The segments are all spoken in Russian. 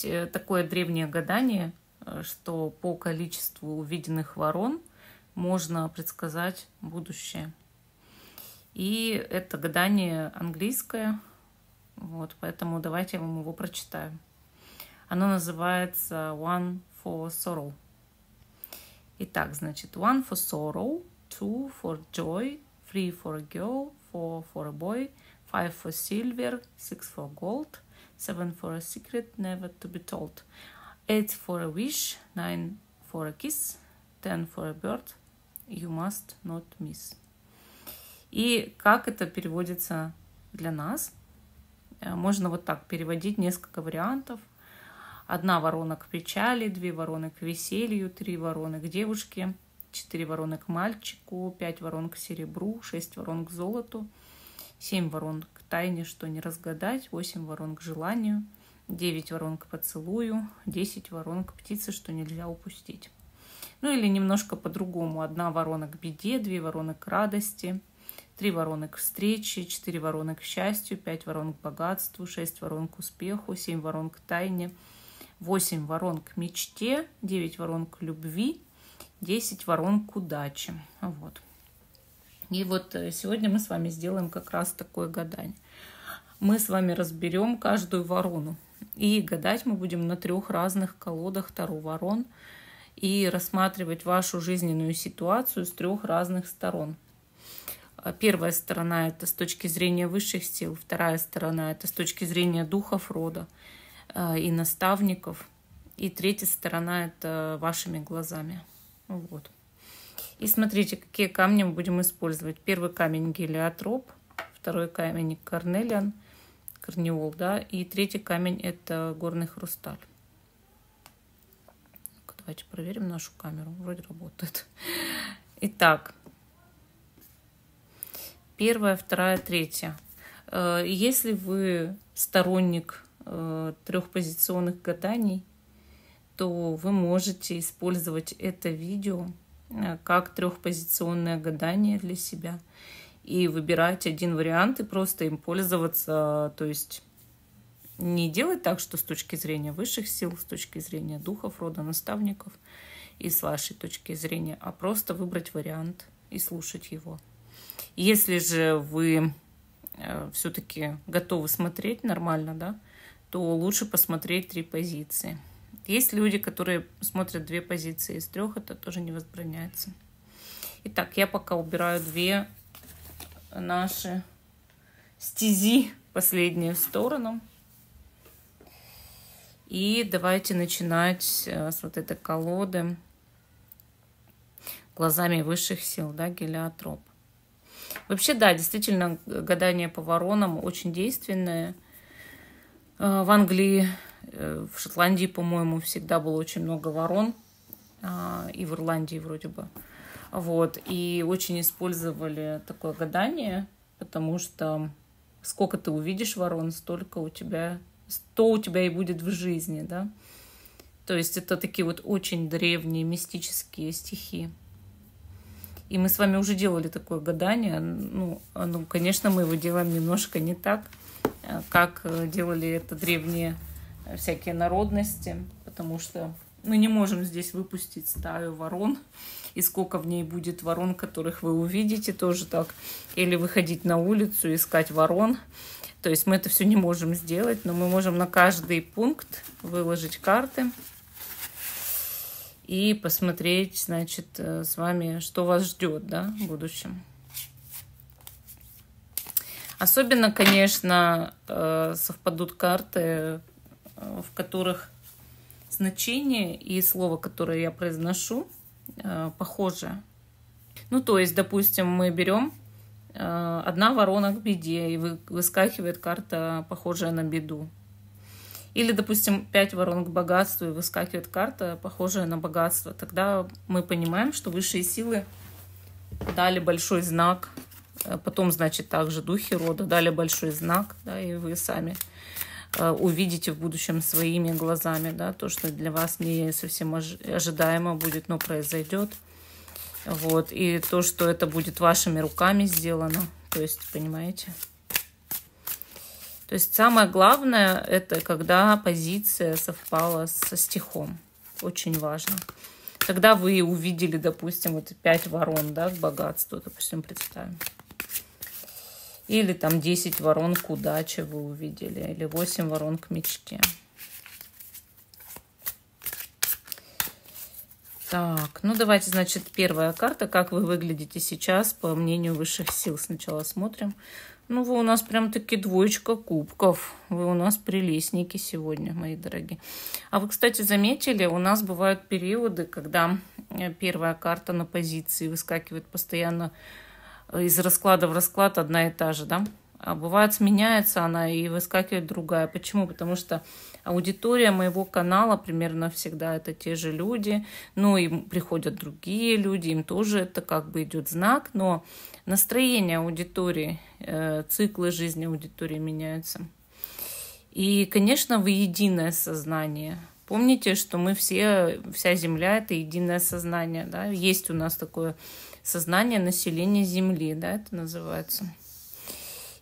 Есть э, такое древнее гадание, э, что по количеству увиденных ворон можно предсказать будущее. И это гадание английское, вот, поэтому давайте я вам его прочитаю. Оно называется One for Sorrow. Итак, значит, One for Sorrow, Two for Joy, Three for a Girl, Four for a Boy, Five for Silver, Six for Gold – Seven for a secret, never to be told. Eight for a wish, nine for a kiss, ten for a bird, you must not miss. И как это переводится для нас? Э, можно вот так переводить несколько вариантов. Одна ворона к печали, две вороны к веселью, три вороны к девушке, четыре вороны к мальчику, пять ворон к серебру, шесть ворон к золоту, семь ворон к тайне, что не разгадать, 8 ворон к желанию, 9 ворон к поцелую, 10 ворон к птице, что нельзя упустить. Ну или немножко по-другому. Одна ворона к беде, две вороны к радости, три вороны к встрече, четыре вороны к счастью, пять ворон к богатству, шесть ворон к успеху, семь ворон к тайне, восемь ворон к мечте, девять ворон к любви, десять ворон к удаче. Вот. И вот э, сегодня мы с вами сделаем как раз такое гадание. Мы с вами разберем каждую ворону. И гадать мы будем на трех разных колодах тару ворон и рассматривать вашу жизненную ситуацию с трех разных сторон. Э, первая сторона – это с точки зрения высших сил, вторая сторона – это с точки зрения духов рода э, и наставников, и третья сторона – это вашими глазами. Вот. И смотрите, какие камни мы будем использовать. Первый камень гелиотроп, второй камень корнелиан, корнеол, да, и третий камень это горный хрусталь. Давайте проверим нашу камеру. Вроде работает. Итак, первая, вторая, третья. Э, если вы сторонник э, трехпозиционных гаданий, то вы можете использовать это видео Э, как трехпозиционное гадание для себя и выбирать один вариант и просто им пользоваться, то есть не делать так, что с точки зрения высших сил, с точки зрения духов, рода наставников и с вашей точки зрения, а просто выбрать вариант и слушать его. Если же вы э, все-таки готовы смотреть нормально, да, то лучше посмотреть три позиции – есть люди, которые смотрят две позиции из трех, это тоже не возбраняется. Итак, я пока убираю две наши стези последние в сторону. И давайте начинать э, с вот этой колоды глазами высших сил, да, гелиотроп. Вообще, да, действительно, гадание по воронам очень действенное. Э, в Англии Э, в Шотландии, по-моему, всегда было очень много ворон. А, и в Ирландии вроде бы. Вот. И очень использовали такое гадание, потому что сколько ты увидишь ворон, столько у тебя, то у тебя и будет в жизни, да. То есть это такие вот очень древние мистические стихи. И мы с вами уже делали такое гадание. Ну, ну конечно, мы его делаем немножко не так, э, как э, делали это древние всякие народности, потому что мы не можем здесь выпустить стаю ворон, и сколько в ней будет ворон, которых вы увидите тоже так, или выходить на улицу, искать ворон. То есть мы это все не можем сделать, но мы можем на каждый пункт выложить карты и посмотреть, значит, э, с вами, что вас ждет, да, в будущем. Особенно, конечно, э, совпадут карты Э, в которых значение и слово, которое я произношу, э, похоже. Ну, то есть, допустим, мы берем э, одна ворона к беде, и выскакивает карта, похожая на беду. Или, допустим, пять ворон к богатству, и выскакивает карта, похожая на богатство. Тогда мы понимаем, что высшие силы дали большой знак. Потом, значит, также духи рода дали большой знак, да, и вы сами Э, увидите в будущем своими глазами, да, то, что для вас не совсем ожидаемо будет, но произойдет. Вот, и то, что это будет вашими руками сделано, то есть, понимаете? То есть самое главное, это когда позиция совпала со стихом. Очень важно. Когда вы увидели, допустим, вот пять ворон, да, к богатству, допустим, представим. Или там 10 ворон к удаче вы увидели. Или 8 ворон к мечте. Так, ну давайте, значит, первая карта. Как вы выглядите сейчас, по мнению высших сил. Сначала смотрим. Ну, вы у нас прям-таки двоечка кубков. Вы у нас прелестники сегодня, мои дорогие. А вы, кстати, заметили, у нас бывают периоды, когда э, первая карта на позиции выскакивает постоянно из расклада в расклад одна и та же, да? А бывает сменяется она и выскакивает другая. Почему? Потому что аудитория моего канала примерно всегда это те же люди, ну и приходят другие люди, им тоже это как бы идет знак, но настроение аудитории, э, циклы жизни аудитории меняются. И, конечно, вы единое сознание. Помните, что мы все, вся Земля — это единое сознание, да? Есть у нас такое сознание населения Земли, да, это называется.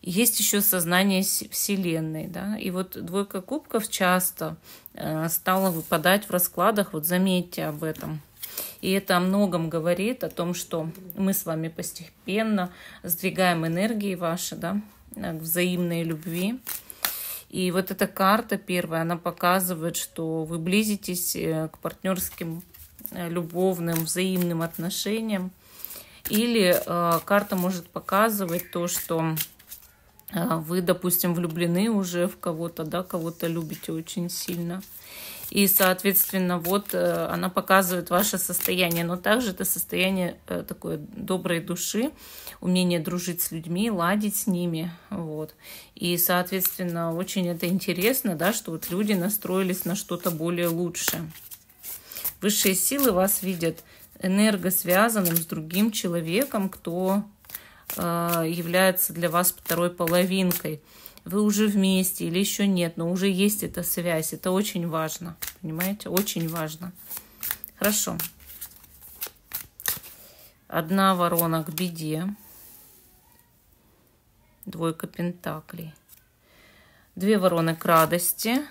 Есть еще сознание Вселенной, да, и вот двойка кубков часто э, стала выпадать в раскладах, вот заметьте об этом. И это о многом говорит, о том, что мы с вами постепенно сдвигаем энергии ваши, да, э, к взаимной любви. И вот эта карта первая, она показывает, что вы близитесь э, к партнерским любовным, взаимным отношениям. Или э, карта может показывать то, что э, вы, допустим, влюблены уже в кого-то, да, кого-то любите очень сильно. И, соответственно, вот э, она показывает ваше состояние, но также это состояние э, такой доброй души, умение дружить с людьми, ладить с ними, вот. И, соответственно, очень это интересно, да, что вот люди настроились на что-то более лучшее. Высшие силы вас видят – энергосвязанным с другим человеком, кто э, является для вас второй половинкой. Вы уже вместе или еще нет, но уже есть эта связь. Это очень важно, понимаете? Очень важно. Хорошо. Одна ворона к беде. Двойка пентаклей. Две вороны к радости.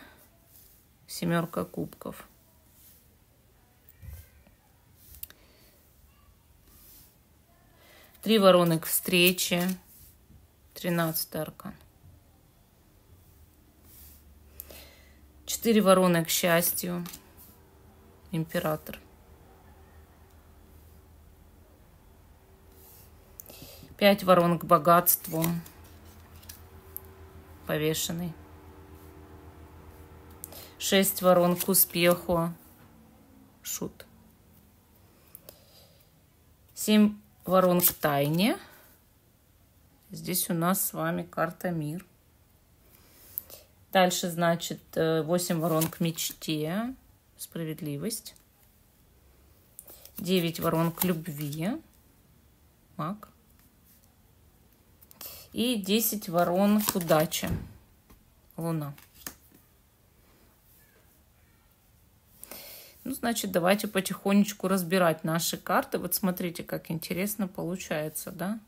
Семерка кубков. Три вороны к встрече. Тринадцатый аркан. Четыре вороны к счастью. Император. Пять ворон к богатству. Повешенный. Шесть ворон к успеху. Шут. Семь Ворон к тайне. Здесь у нас с вами карта мир. Дальше, значит, 8 э, ворон к мечте. Справедливость. 9 ворон к любви. Маг. И 10 ворон к удаче. Луна. Ну, значит, давайте потихонечку разбирать наши карты. Вот смотрите, как интересно получается, да?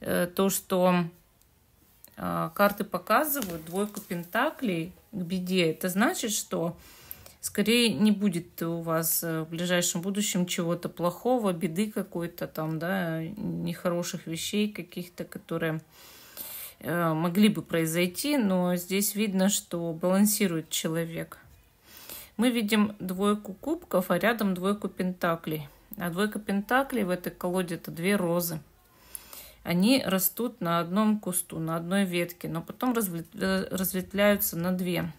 Э, то, что а, карты показывают двойку пентаклей к беде, это значит, что скорее не будет у вас э, в ближайшем будущем чего-то плохого, беды какой-то там, да, нехороших вещей каких-то, которые э, могли бы произойти, но здесь видно, что балансирует человек – мы видим двойку кубков, а рядом двойку пентаклей. А двойка пентаклей в этой колоде это две розы. Они растут на одном кусту, на одной ветке, но потом э, разветвляются на две.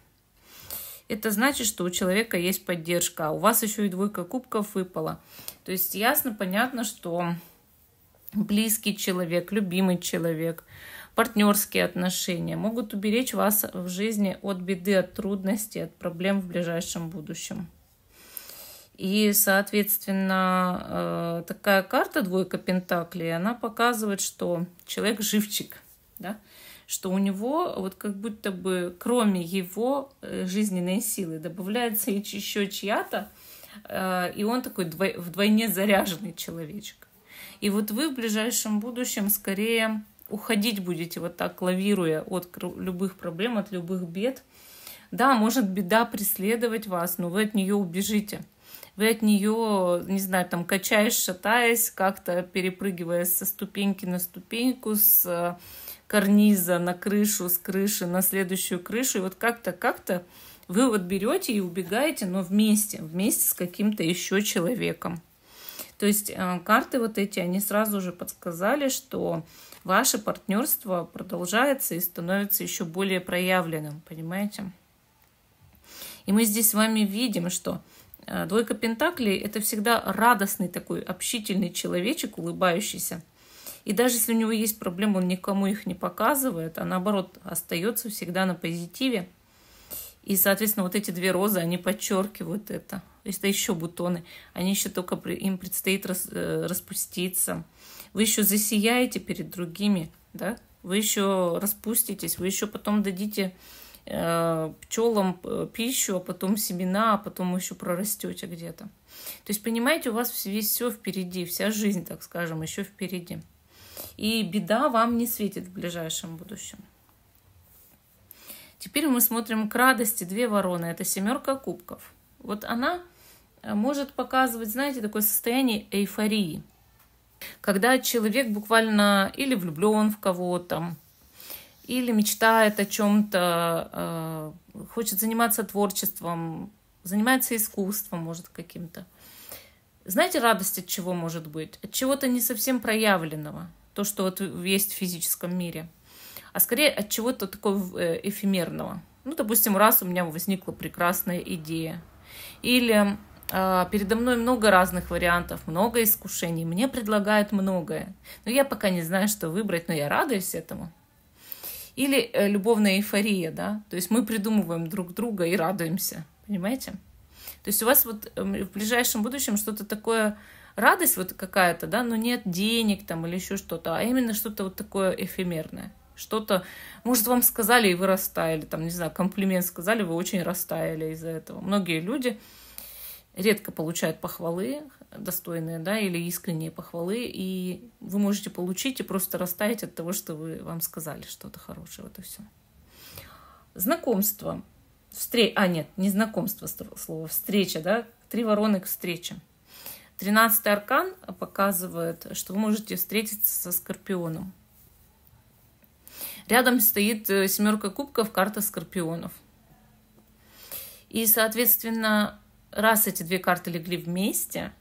Это значит, что у человека есть поддержка, а у вас еще и двойка кубков выпала. То есть ясно, понятно, что близкий человек, любимый человек – партнерские отношения могут уберечь вас в жизни от беды, от трудностей, от проблем в ближайшем будущем. И, соответственно, э, такая карта «Двойка Пентаклей», она показывает, что человек живчик, да? что у него вот как будто бы кроме его э, жизненной силы добавляется еще чья-то, э, и он такой вдвойне заряженный человечек. И вот вы в ближайшем будущем скорее уходить будете вот так, лавируя от любых проблем, от любых бед. Да, может беда преследовать вас, но вы от нее убежите. Вы от нее, не знаю, там качаешь, шатаясь, как-то перепрыгивая со ступеньки на ступеньку, с э, карниза на крышу, с крыши на следующую крышу. И вот как-то, как-то вы вот берете и убегаете, но вместе, вместе с каким-то еще человеком. То есть э, карты вот эти, они сразу же подсказали, что ваше партнерство продолжается и становится еще более проявленным, понимаете? И мы здесь с вами видим, что э, двойка пентаклей – это всегда радостный такой общительный человечек, улыбающийся. И даже если у него есть проблемы, он никому их не показывает, а наоборот остается всегда на позитиве. И, соответственно, вот эти две розы, они подчеркивают это. То есть это еще бутоны. Они еще только им предстоит э, распуститься – вы еще засияете перед другими, да? Вы еще распуститесь, вы еще потом дадите э, пчелам э, пищу, а потом семена, а потом еще прорастете где-то. То есть, понимаете, у вас весь все впереди, вся жизнь, так скажем, еще впереди. И беда вам не светит в ближайшем будущем. Теперь мы смотрим к радости две вороны. Это семерка кубков. Вот она э, может показывать, знаете, такое состояние эйфории. Когда человек буквально или влюблен в кого-то, или мечтает о чем-то, э, хочет заниматься творчеством, занимается искусством, может, каким-то. Знаете, радость от чего может быть? От чего-то не совсем проявленного, то, что вот есть в физическом мире, а скорее от чего-то такого э, эфемерного. Ну, допустим, раз у меня возникла прекрасная идея, или а, передо мной много разных вариантов, много искушений, мне предлагают многое. Но я пока не знаю, что выбрать, но я радуюсь этому. Или э, любовная эйфория, да, то есть мы придумываем друг друга и радуемся, понимаете? То есть у вас вот э, в ближайшем будущем что-то такое, радость вот какая-то, да, но нет денег там или еще что-то, а именно что-то вот такое эфемерное. Что-то, может, вам сказали, и вы растаяли, там, не знаю, комплимент сказали, вы очень растаяли из-за этого. Многие люди, редко получают похвалы достойные, да, или искренние похвалы, и вы можете получить и просто растаять от того, что вы вам сказали что-то хорошее, вот и все. Знакомство. Встре... А, нет, не знакомство слово, встреча, да, три вороны к встрече. Тринадцатый аркан показывает, что вы можете встретиться со Скорпионом. Рядом стоит э, семерка кубков, карта Скорпионов. И, соответственно, раз эти две карты легли вместе,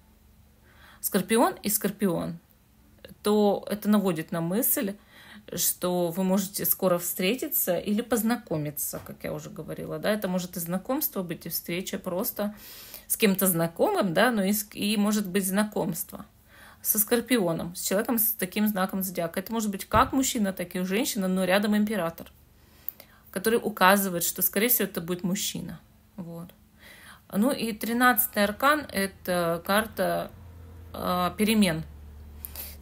Скорпион и Скорпион, то это наводит на мысль, что вы можете скоро встретиться или познакомиться, как я уже говорила, да, это может и знакомство быть, и встреча просто с кем-то знакомым, да, но и, и может быть знакомство со Скорпионом, с человеком с таким знаком зодиака. Это может быть как мужчина, так и женщина, но рядом император, который указывает, что, скорее всего, это будет мужчина. Вот. Ну и 13 аркан – это карта э, перемен.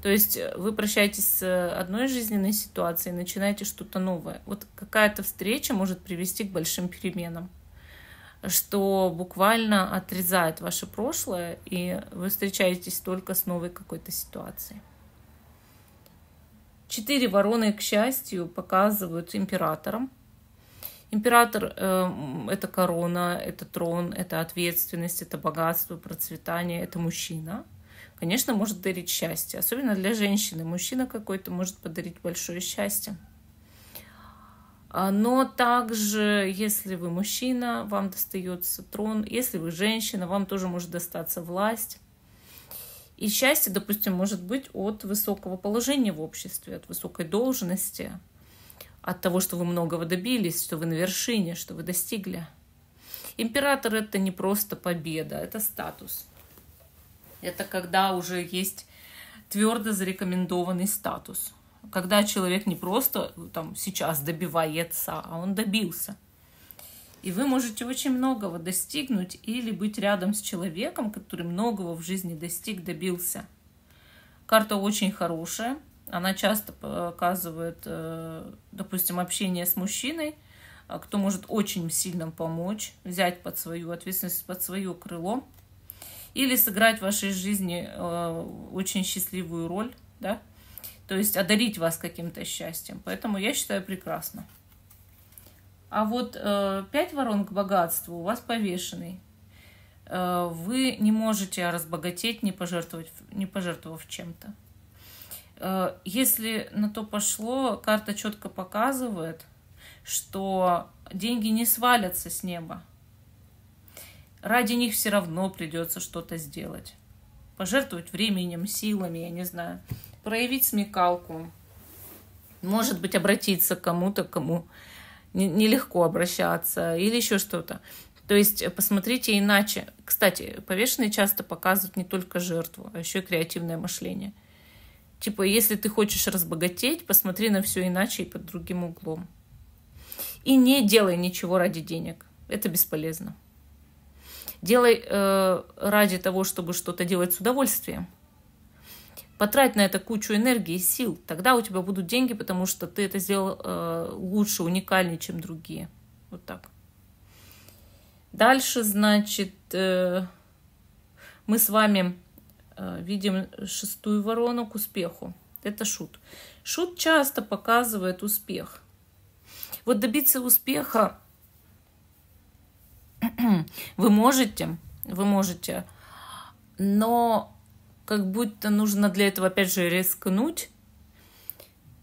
То есть вы прощаетесь с одной жизненной ситуацией, начинаете что-то новое. Вот какая-то встреча может привести к большим переменам, что буквально отрезает ваше прошлое, и вы встречаетесь только с новой какой-то ситуацией. Четыре вороны, к счастью, показывают императорам – Император э, — это корона, это трон, это ответственность, это богатство, процветание, это мужчина. Конечно, может дарить счастье, особенно для женщины. Мужчина какой-то может подарить большое счастье. А, но также, если вы мужчина, вам достается трон. Если вы женщина, вам тоже может достаться власть. И счастье, допустим, может быть от высокого положения в обществе, от высокой должности, от того, что вы многого добились, что вы на вершине, что вы достигли. Император это не просто победа, это статус. Это когда уже есть твердо зарекомендованный статус. Когда человек не просто там сейчас добивается, а он добился. И вы можете очень многого достигнуть или быть рядом с человеком, который многого в жизни достиг, добился. Карта очень хорошая. Она часто показывает, э, допустим, общение с мужчиной, а, кто может очень сильно помочь, взять под свою ответственность, под свое крыло, или сыграть в вашей жизни э, очень счастливую роль, да, то есть одарить вас каким-то счастьем. Поэтому я считаю прекрасно. А вот э, пять ворон к богатству у вас повешенный. вы не можете разбогатеть, не пожертвовать, не пожертвовав чем-то. Э, если на то пошло, карта четко показывает, что деньги не свалятся с неба. Ради них все равно придется что-то сделать. Пожертвовать временем, силами, я не знаю. Проявить смекалку. Может быть, обратиться к кому-то, кому нелегко обращаться или еще что-то. То есть э, посмотрите иначе. Кстати, повешенные часто показывают не только жертву, а еще и креативное мышление – Типа, если ты хочешь разбогатеть, посмотри на все иначе и под другим углом. И не делай ничего ради денег. Это бесполезно. Делай э, ради того, чтобы что-то делать с удовольствием. Потрать на это кучу энергии и сил. Тогда у тебя будут деньги, потому что ты это сделал э, лучше, уникальнее, чем другие. Вот так. Дальше, значит, э, мы с вами Э, видим шестую ворону к успеху. Это шут. Шут часто показывает успех. Вот добиться успеха вы можете, вы можете, но как будто нужно для этого, опять же, рискнуть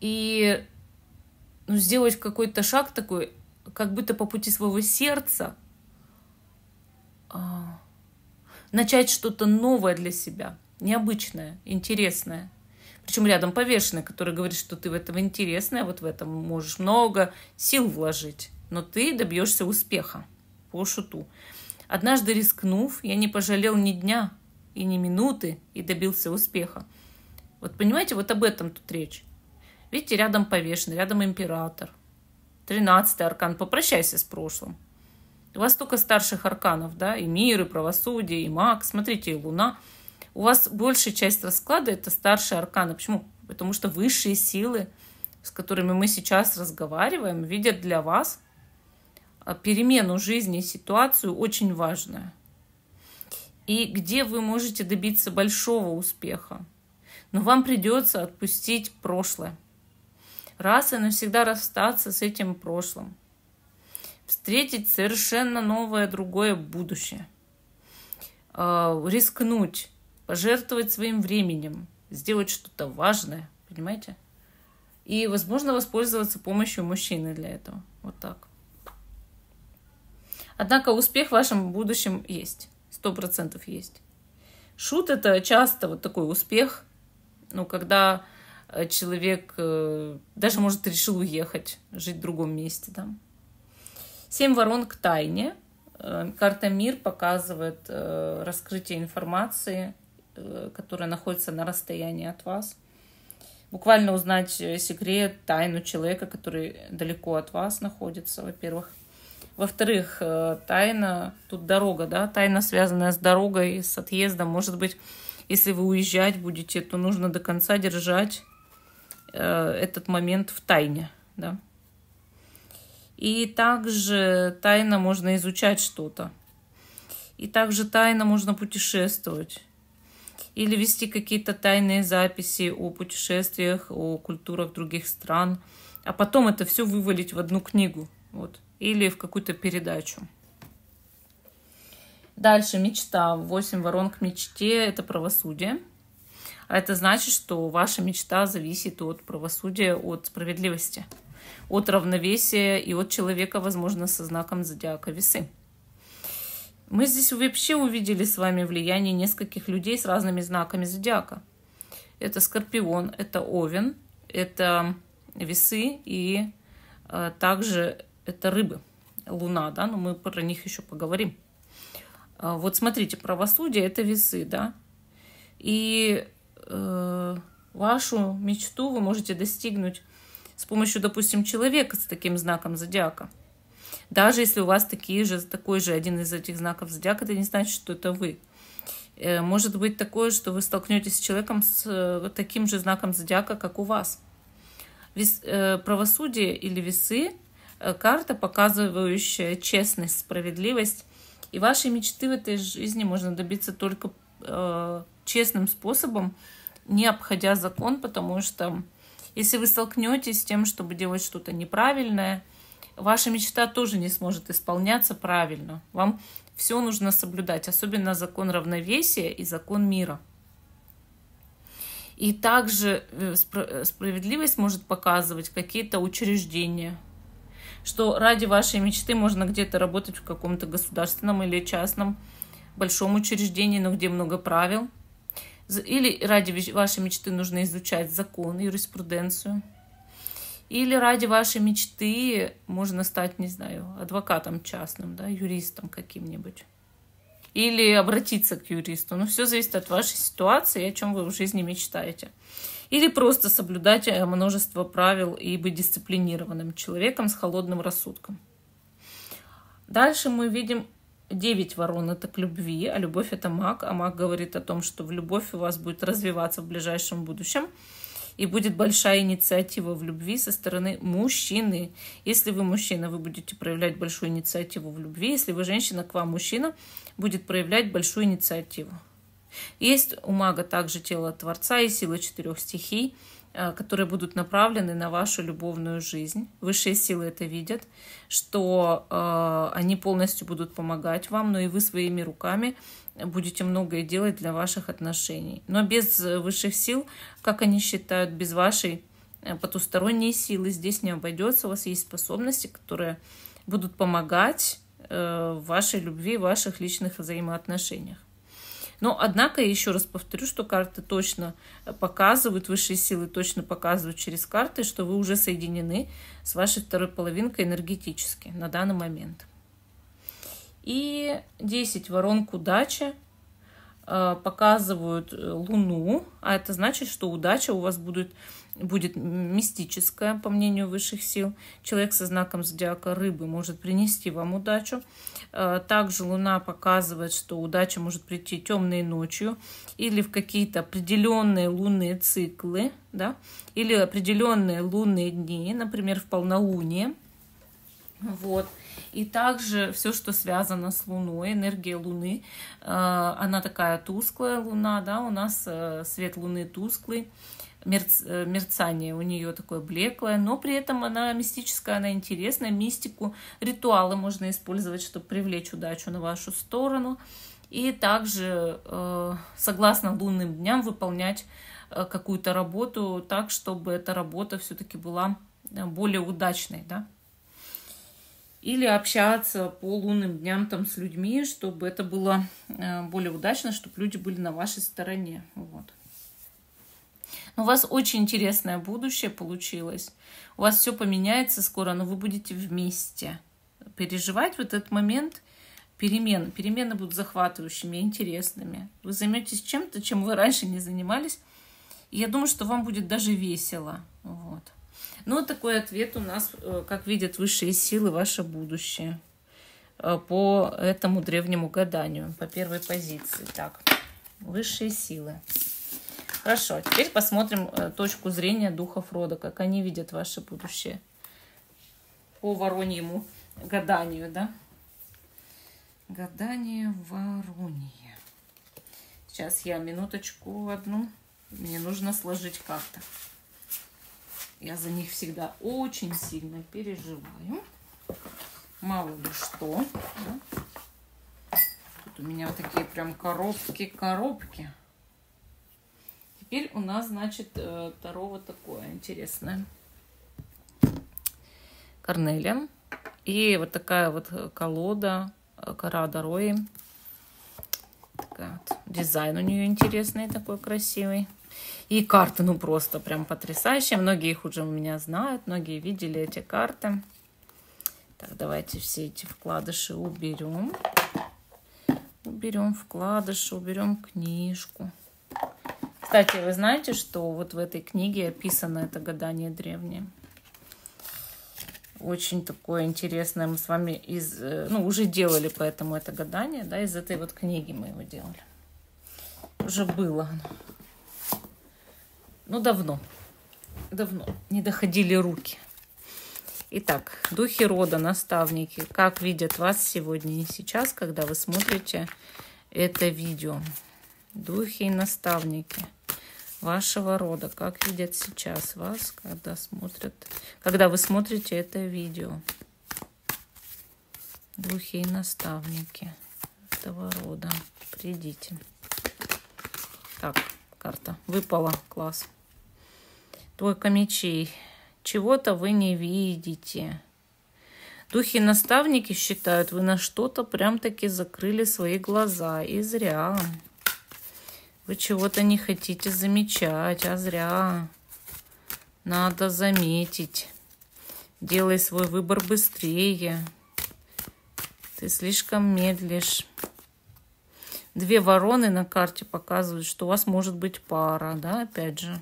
и ну, сделать какой-то шаг такой, как будто по пути своего сердца, а, начать что-то новое для себя – необычное, интересное. Причем рядом повешенный, который говорит, что ты в этом интересная, вот в этом можешь много сил вложить, но ты добьешься успеха по шуту. Однажды рискнув, я не пожалел ни дня и ни минуты и добился успеха. Вот понимаете, вот об этом тут речь. Видите, рядом повешенный, рядом император. Тринадцатый аркан, попрощайся с прошлым. У вас только старших арканов, да, и мир, и правосудие, и маг, смотрите, и луна – у вас большая часть расклада — это старшие арканы. Почему? Потому что высшие силы, с которыми мы сейчас разговариваем, видят для вас перемену жизни, ситуацию очень важную. И где вы можете добиться большого успеха. Но вам придется отпустить прошлое. Раз и навсегда расстаться с этим прошлым. Встретить совершенно новое, другое будущее. Э, рискнуть пожертвовать своим временем, сделать что-то важное, понимаете? И, возможно, воспользоваться помощью мужчины для этого. Вот так. Однако успех в вашем будущем есть. Сто процентов есть. Шут – это часто вот такой успех, ну, когда э, человек э, даже, может, решил уехать, жить в другом месте там. Семь ворон к тайне. Э, карта мир показывает раскрытие информации – Э, которая находится на расстоянии от вас. Буквально узнать э, секрет, тайну человека, который далеко от вас находится, во-первых. Во-вторых, э, тайна, тут дорога, да, тайна, связанная с дорогой, с отъездом. Может быть, если вы уезжать будете, то нужно до конца держать этот момент в тайне, да. И также тайно можно изучать что-то. И также тайно можно путешествовать или вести какие-то тайные записи о путешествиях, о культурах других стран, а потом это все вывалить в одну книгу, вот, или в какую-то передачу. Дальше мечта. Восемь ворон к мечте – это правосудие. А это значит, что ваша мечта зависит от правосудия, от справедливости, от равновесия и от человека, возможно, со знаком зодиака весы. Мы здесь вообще увидели с вами влияние нескольких людей с разными знаками зодиака. Это Скорпион, это Овен, это Весы и э, также это Рыбы, Луна, да, но мы про них еще поговорим. Э, вот смотрите, правосудие – это Весы, да, и э, вашу мечту вы можете достигнуть с помощью, допустим, человека с таким знаком зодиака – даже если у вас такие же, такой же один из этих знаков зодиака, это не значит, что это вы. Э, может быть такое, что вы столкнетесь с человеком с э, таким же знаком зодиака, как у вас. Вес, э, правосудие или весы – карта, показывающая честность, справедливость. И ваши мечты в этой жизни можно добиться только честным способом, не обходя закон, потому что если вы столкнетесь с тем, чтобы делать что-то неправильное – ваша мечта тоже не сможет исполняться правильно. Вам все нужно соблюдать, особенно закон равновесия и закон мира. И также э, э, справедливость может показывать какие-то учреждения, что ради вашей мечты можно где-то работать в каком-то государственном или частном большом учреждении, но где много правил. Или ради вашей мечты нужно изучать закон, юриспруденцию – или ради вашей мечты можно стать, не знаю, адвокатом частным, да, юристом каким-нибудь. Или обратиться к юристу. Но ну, все зависит от вашей ситуации, о чем вы в жизни мечтаете. Или просто соблюдать э, множество правил и быть дисциплинированным человеком с холодным рассудком. Дальше мы видим девять ворон это к любви, а любовь это маг. А маг говорит о том, что в любовь у вас будет развиваться в ближайшем будущем и будет большая инициатива в любви со стороны мужчины. Если вы мужчина, вы будете проявлять большую инициативу в любви. Если вы женщина, к вам мужчина будет проявлять большую инициативу. Есть у мага также тело Творца и сила четырех стихий, э, которые будут направлены на вашу любовную жизнь. Высшие силы это видят, что э, они полностью будут помогать вам, но и вы своими руками будете многое делать для ваших отношений. Но без э, высших сил, как они считают, без вашей э, потусторонней силы здесь не обойдется. У вас есть способности, которые будут помогать в э, вашей любви, в ваших личных взаимоотношениях. Но, однако, я еще раз повторю, что карты точно показывают, высшие силы точно показывают через карты, что вы уже соединены с вашей второй половинкой энергетически на данный момент. И 10 воронку удачи э, показывают э, Луну, а это значит, что удача у вас будет, будет мистическая, по мнению высших сил. Человек со знаком зодиака рыбы может принести вам удачу. Э, также Луна показывает, что удача может прийти темной ночью или в какие-то определенные лунные циклы, да, или определенные лунные дни, например, в полнолуние. Вот. И также все, что связано с Луной, энергия Луны, э, она такая тусклая Луна, да, у нас э, свет Луны тусклый, мерц, э, мерцание у нее такое блеклое, но при этом она мистическая, она интересная, мистику, ритуалы можно использовать, чтобы привлечь удачу на вашу сторону. И также, согласно лунным дням, выполнять какую-то работу так, чтобы эта работа все-таки была более удачной, да или общаться по лунным дням там с людьми, чтобы это было э, более удачно, чтобы люди были на вашей стороне. Вот. Ну, у вас очень интересное будущее получилось. У вас все поменяется скоро, но вы будете вместе переживать вот этот момент перемен. Перемены будут захватывающими, интересными. Вы займетесь чем-то, чем вы раньше не занимались. И я думаю, что вам будет даже весело. Вот. Но ну, такой ответ у нас, э, как видят высшие силы, ваше будущее э, по этому древнему гаданию, по первой позиции. Так, высшие силы. Хорошо, теперь посмотрим э, точку зрения духов рода, как они видят ваше будущее по вороньему гаданию, да? Гадание воронье. Сейчас я минуточку одну. Мне нужно сложить карты. Я за них всегда очень сильно переживаю. Мало ли что. Да? Тут у меня вот такие прям коробки-коробки. Теперь у нас, значит, э, второго такое интересное. Корнелия. И вот такая вот колода э, кора дорои. вот. Дизайн у нее интересный, такой красивый. И карты, ну, просто прям потрясающие. Многие их уже у меня знают, многие видели эти карты. Так, давайте все эти вкладыши уберем. Уберем вкладыши, уберем книжку. Кстати, вы знаете, что вот в этой книге описано это гадание древнее? Очень такое интересное. Мы с вами из, э, ну, уже делали поэтому это гадание, да, из этой вот книги мы его делали. Уже было оно. Ну, давно. Давно не доходили руки. Итак, духи рода, наставники, как видят вас сегодня и сейчас, когда вы смотрите это видео. Духи и наставники вашего рода, как видят сейчас вас, когда смотрят, когда вы смотрите это видео. Духи и наставники этого рода. Придите. Так, карта выпала. Класс. Двойка мечей. Чего-то вы не видите. Духи-наставники считают, вы на что-то прям-таки закрыли свои глаза. И зря. Вы чего-то не хотите замечать, а зря. Надо заметить. Делай свой выбор быстрее. Ты слишком медлишь. Две вороны на карте показывают, что у вас может быть пара, да, опять же.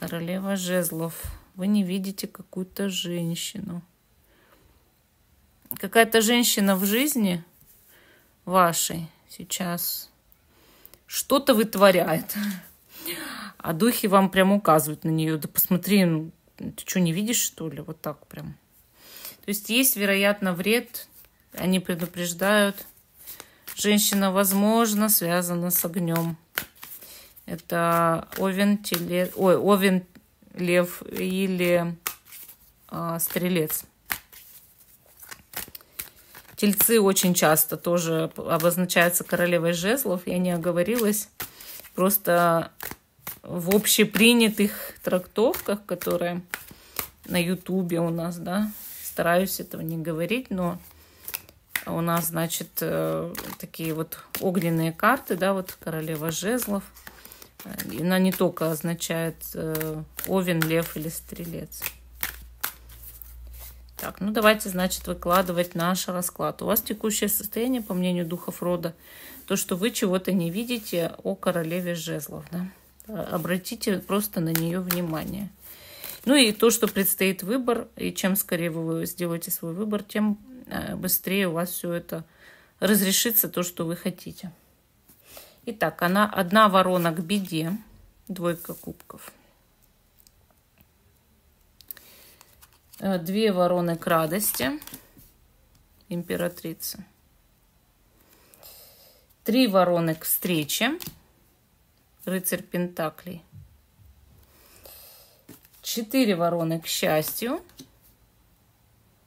Королева жезлов. Вы не видите какую-то женщину. Какая-то женщина в жизни вашей сейчас что-то вытворяет. А духи вам прям указывают на нее. Да посмотри, ну, ты что, не видишь, что ли? Вот так прям. То есть есть, вероятно, вред. Они предупреждают. Женщина, возможно, связана с огнем. Это овен, теле... Ой, овен лев или э, стрелец. Тельцы очень часто тоже обозначаются королевой жезлов. Я не оговорилась. Просто в общепринятых трактовках, которые на ютубе у нас, да, стараюсь этого не говорить, но у нас, значит, э, такие вот огненные карты, да, вот королева жезлов – она не только означает э, овен, лев или стрелец. Так, ну давайте, значит, выкладывать наш расклад. У вас текущее состояние, по мнению духов рода, то, что вы чего-то не видите о королеве жезлов. Да? Э, обратите просто на нее внимание. Ну и то, что предстоит выбор, и чем скорее вы сделаете свой выбор, тем э, быстрее у вас все это разрешится, то, что вы хотите. Итак, она одна ворона к беде, двойка кубков. Э, две вороны к радости, императрица. Три вороны к встрече, рыцарь Пентаклей. Четыре вороны к счастью,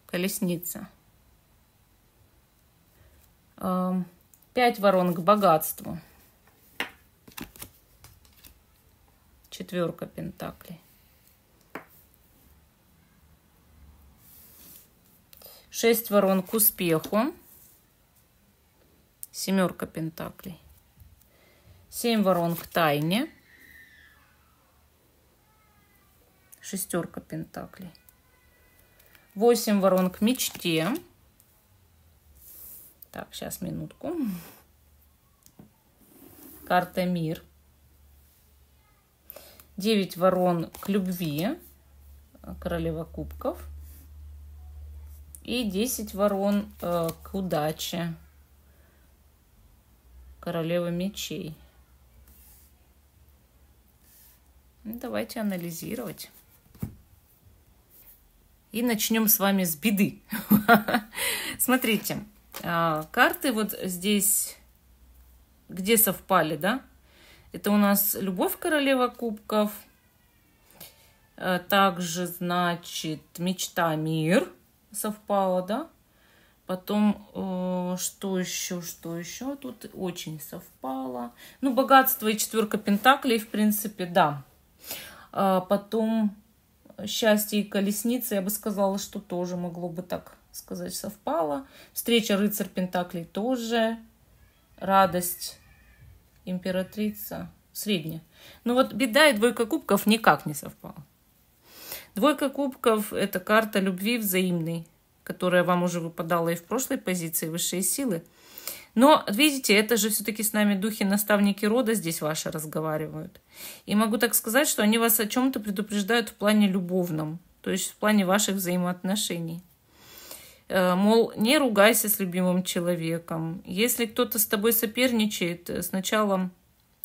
колесница. Эм, пять ворон к богатству – четверка пентаклей. Шесть ворон к успеху. Семерка пентаклей. Семь ворон к тайне. Шестерка пентаклей. Восемь ворон к мечте. Так, сейчас минутку. Карта мир. 9 ворон к любви, королева кубков. И 10 ворон э, к удаче, королева мечей. Ну, давайте анализировать. И начнем с вами с беды. Смотрите, а, карты вот здесь, где совпали, да? Это у нас Любовь Королева Кубков. Э, также, значит, Мечта Мир совпало, да? Потом, э, что еще, что еще? Тут очень совпало. Ну, богатство и четверка пентаклей, в принципе, да. А потом счастье и колесница, я бы сказала, что тоже могло бы так сказать совпало. Встреча рыцарь пентаклей тоже. Радость императрица, средняя. Но ну вот беда и двойка кубков никак не совпала. Двойка кубков – это карта любви взаимной, которая вам уже выпадала и в прошлой позиции высшие силы. Но, видите, это же все-таки с нами духи наставники рода здесь ваши разговаривают. И могу так сказать, что они вас о чем-то предупреждают в плане любовном, то есть в плане ваших взаимоотношений. Э, мол, не ругайся с любимым человеком. Если кто-то с тобой соперничает, э, сначала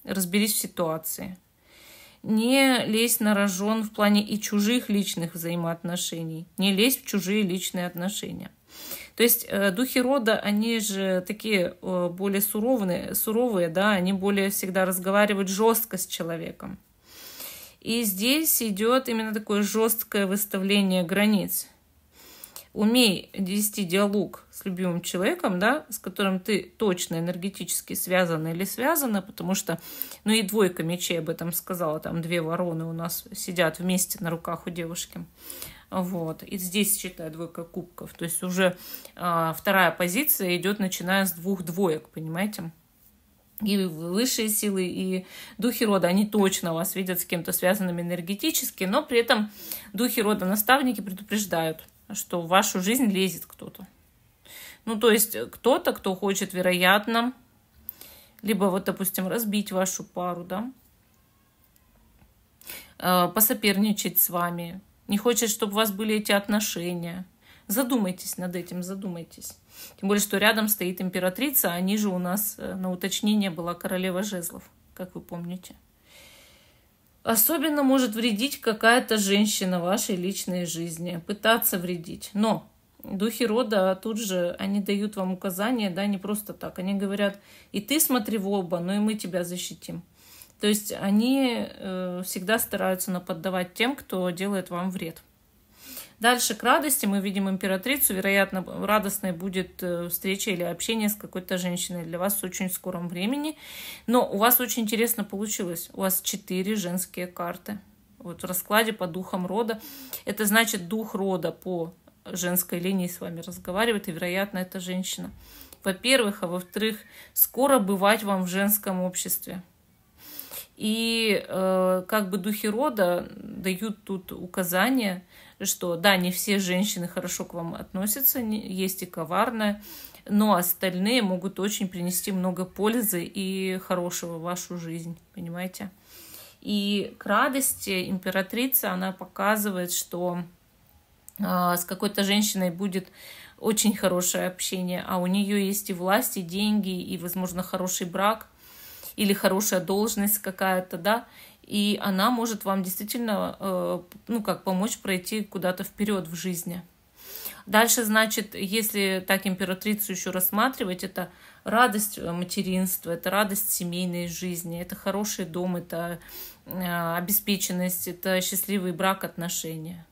разберись в ситуации. Не лезь на рожон в плане и чужих личных взаимоотношений. Не лезь в чужие личные отношения. То есть э, духи рода, они же такие более суровые, суровые, да, они более всегда разговаривают жестко с человеком. И здесь идет именно такое жесткое выставление границ – умей вести диалог с любимым человеком, да, с которым ты точно энергетически связана или связана, потому что, ну и двойка мечей об этом сказала, там две вороны у нас сидят вместе на руках у девушки. Вот. И здесь, считай, двойка кубков. То есть уже э, вторая позиция идет, начиная с двух двоек, понимаете? и высшие силы, и духи рода, они точно вас видят с кем-то связанным энергетически, но при этом духи рода наставники предупреждают – что в вашу жизнь лезет кто-то. Ну, то есть э, кто-то, кто хочет, вероятно, либо вот, допустим, разбить вашу пару, да, э, посоперничать с вами, не хочет, чтобы у вас были эти отношения. Задумайтесь над этим, задумайтесь. Тем более, что рядом стоит императрица, а ниже у нас э, на уточнение была королева жезлов, как вы помните. Особенно может вредить какая-то женщина в вашей личной жизни, пытаться вредить. Но духи рода тут же, они дают вам указания, да, не просто так. Они говорят, и ты смотри в оба, но и мы тебя защитим. То есть они э, всегда стараются наподдавать тем, кто делает вам вред. Дальше к радости мы видим императрицу. Вероятно, радостной будет э, встреча или общение с какой-то женщиной для вас в очень скором времени. Но у вас очень интересно получилось. У вас четыре женские карты. Вот в раскладе по духам рода. Это значит, дух рода по женской линии с вами разговаривает, и, вероятно, это женщина. Во-первых, а во-вторых, скоро бывать вам в женском обществе. И э, как бы духи рода дают тут указания что да, не все женщины хорошо к вам относятся, есть и коварная, но остальные могут очень принести много пользы и хорошего в вашу жизнь, понимаете? И к радости императрица, она показывает, что а, с какой-то женщиной будет очень хорошее общение, а у нее есть и власть, и деньги, и, возможно, хороший брак – или хорошая должность какая-то, да, и она может вам действительно, э, ну, как помочь пройти куда-то вперед в жизни. Дальше, значит, если так императрицу еще рассматривать, это радость э, материнства, это радость семейной жизни, это хороший дом, это э, обеспеченность, это счастливый брак, отношения.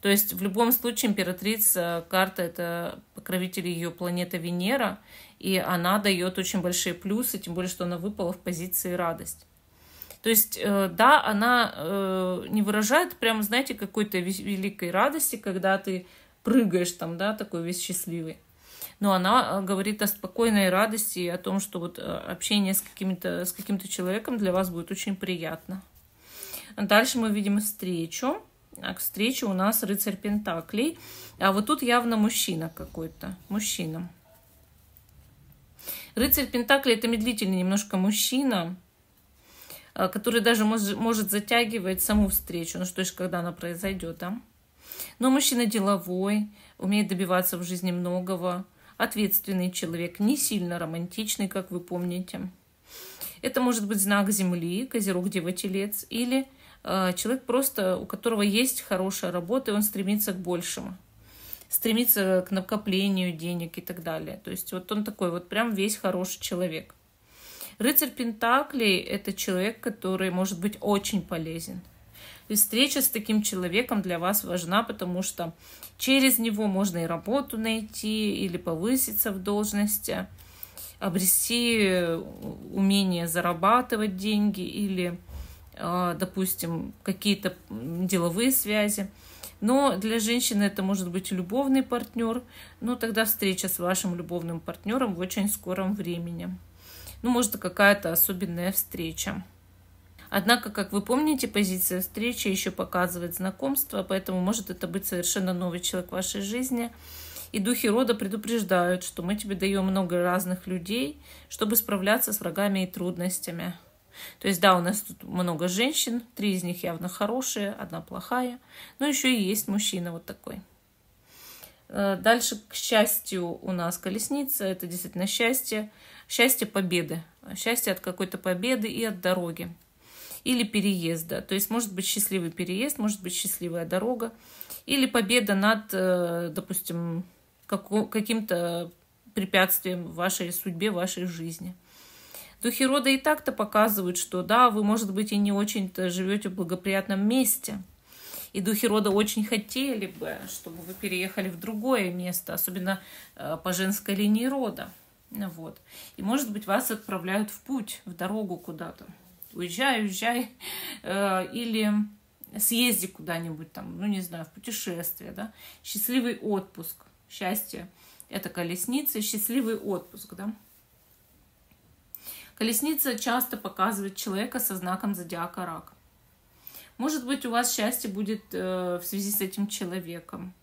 То есть в любом случае императрица э, карта это покровитель ее планета Венера, и она дает очень большие плюсы, тем более, что она выпала в позиции радость. То есть, э, да, она э, не выражает прям, знаете, какой-то великой радости, когда ты прыгаешь там, да, такой весь счастливый. Но она говорит о спокойной радости и о том, что вот общение с, каким-то, с каким-то человеком для вас будет очень приятно. Дальше мы видим встречу. А, к встрече у нас рыцарь Пентаклей. А вот тут явно мужчина какой-то. Мужчина. Рыцарь Пентаклей – это медлительный немножко мужчина, а, который даже может затягивать саму встречу. Ну что ж, когда она произойдет, а? Но мужчина деловой, умеет добиваться в жизни многого, ответственный человек, не сильно романтичный, как вы помните. Это может быть знак Земли, Козерог, Дева, Телец, или Э, человек просто, у которого есть хорошая работа, и он стремится к большему стремится к накоплению денег и так далее. То есть вот он такой вот прям весь хороший человек. Рыцарь Пентаклей – это человек, который может быть очень полезен. И встреча с таким человеком для вас важна, потому что через него можно и работу найти, или повыситься в должности, обрести умение зарабатывать деньги, или Э, допустим, какие-то деловые связи. Но для женщины это может быть любовный партнер. Но ну, тогда встреча с вашим любовным партнером в очень скором времени. Ну, может, какая-то особенная встреча. Однако, как вы помните, позиция встречи еще показывает знакомство, поэтому может это быть совершенно новый человек в вашей жизни. И духи рода предупреждают, что мы тебе даем много разных людей, чтобы справляться с врагами и трудностями. То есть, да, у нас тут много женщин, три из них явно хорошие, одна плохая, но еще и есть мужчина вот такой. Э, дальше, к счастью, у нас колесница. Это действительно счастье. Счастье победы. Счастье от какой-то победы и от дороги. Или переезда. То есть может быть счастливый переезд, может быть счастливая дорога. Или победа над, э, допустим, каким-то препятствием в вашей судьбе, в вашей жизни – Духи рода и так-то показывают, что да, вы, может быть, и не очень-то живете в благоприятном месте. И духи рода очень хотели бы, чтобы вы переехали в другое место, особенно э, по женской линии рода. Вот. И, может быть, вас отправляют в путь, в дорогу куда-то. Уезжай, уезжай. Э, или съезди куда-нибудь там, ну, не знаю, в путешествие, да. Счастливый отпуск, счастье. Это колесница, счастливый отпуск, да. Колесница часто показывает человека со знаком зодиака рак. Может быть, у вас счастье будет э, в связи с этим человеком.